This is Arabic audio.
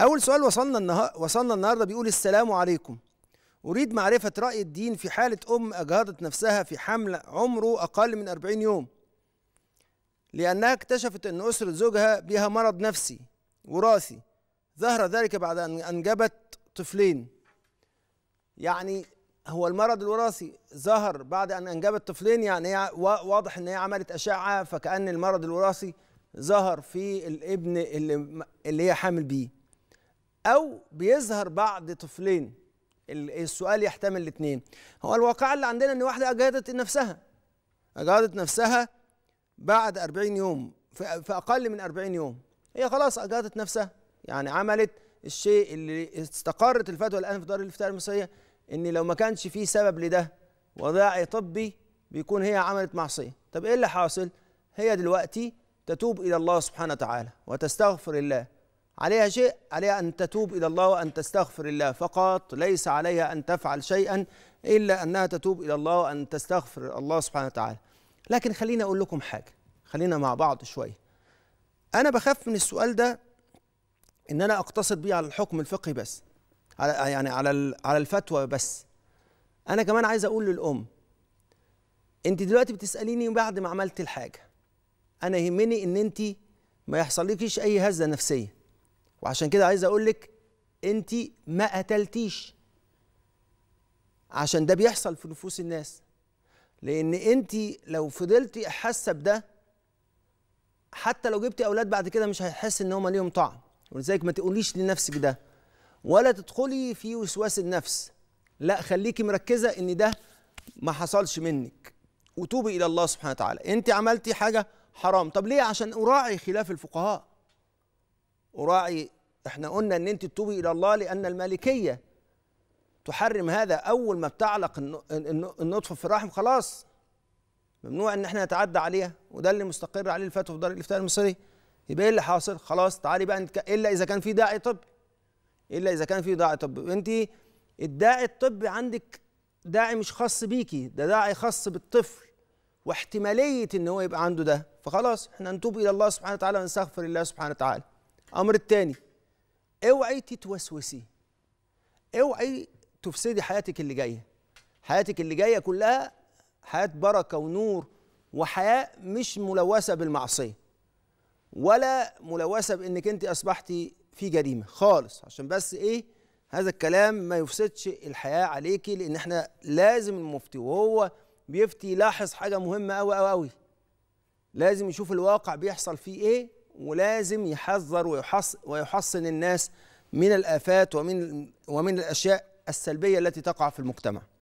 أول سؤال وصلنا النهار وصلنا النهارده بيقول السلام عليكم أريد معرفة رأي الدين في حالة أم أجهضت نفسها في حمل عمره أقل من 40 يوم لأنها اكتشفت أن أسرة زوجها بها مرض نفسي وراثي ظهر ذلك بعد أن أنجبت طفلين يعني هو المرض الوراثي ظهر بعد أن أنجبت طفلين يعني واضح أن هي عملت أشعة فكأن المرض الوراثي ظهر في الابن اللي, اللي هي حامل بيه أو بيظهر بعد طفلين السؤال يحتمل الاثنين هو الواقع اللي عندنا ان واحده اجهضت نفسها اجهضت نفسها بعد 40 يوم في اقل من 40 يوم هي خلاص اجهضت نفسها يعني عملت الشيء اللي استقرت الفتوى الان في دار الافتاء المصريه ان لو ما كانش في سبب لده وداعي طبي بيكون هي عملت معصيه طب ايه اللي حاصل هي دلوقتي تتوب الى الله سبحانه وتعالى وتستغفر الله عليها شيء عليها أن تتوب إلى الله وأن تستغفر الله فقط ليس عليها أن تفعل شيئا إلا أنها تتوب إلى الله وأن تستغفر الله سبحانه وتعالى لكن خليني أقول لكم حاجة خلينا مع بعض شوية أنا بخاف من السؤال ده إن أنا أقتصد بيه على الحكم الفقهي بس على يعني على على الفتوى بس أنا كمان عايز أقول للأم أنت دلوقتي بتسأليني بعد ما عملت الحاجة أنا يهمني إن أنت ما يحصلكيش أي هزة نفسية وعشان كده عايز اقول لك انت ما قتلتيش عشان ده بيحصل في نفوس الناس لان انت لو فضلتي حاسه بده حتى لو جبتي اولاد بعد كده مش هيحس ان هم ليهم طعم ولذلك ما تقوليش لنفسك ده ولا تدخلي في وسواس النفس لا خليكي مركزه ان ده ما حصلش منك وتوبي الى الله سبحانه وتعالى انت عملتي حاجه حرام طب ليه عشان اراعي خلاف الفقهاء أراعي احنا قلنا ان انت تتوبي الى الله لان المالكيه تحرم هذا اول ما بتعلق النطفه في الرحم خلاص ممنوع ان احنا نتعدى عليها وده اللي مستقر عليه الفتوى في دار الافتاء المصري يبقى ايه اللي حاصل خلاص تعالي بقى الا اذا كان في داعي طبي الا اذا كان في داعي طبي انت الداعي الطبي عندك داعي مش خاص بيكي ده داعي خاص بالطفل واحتماليه ان هو يبقى عنده ده فخلاص احنا نتوب الى الله سبحانه وتعالى ونستغفر الله سبحانه وتعالى الامر الثاني اوعي تتوسوسي اوعي تفسدي حياتك اللي جايه حياتك اللي جايه كلها حياه بركه ونور وحياه مش ملوثه بالمعصيه ولا ملوثه بانك انت اصبحتي في جريمه خالص عشان بس ايه هذا الكلام ما يفسدش الحياه عليكي لان احنا لازم المفتي وهو بيفتي يلاحظ حاجه مهمه قوي قوي قوي لازم يشوف الواقع بيحصل فيه ايه ولازم يحذر ويحصن, ويحصن الناس من الآفات ومن, ومن الأشياء السلبية التي تقع في المجتمع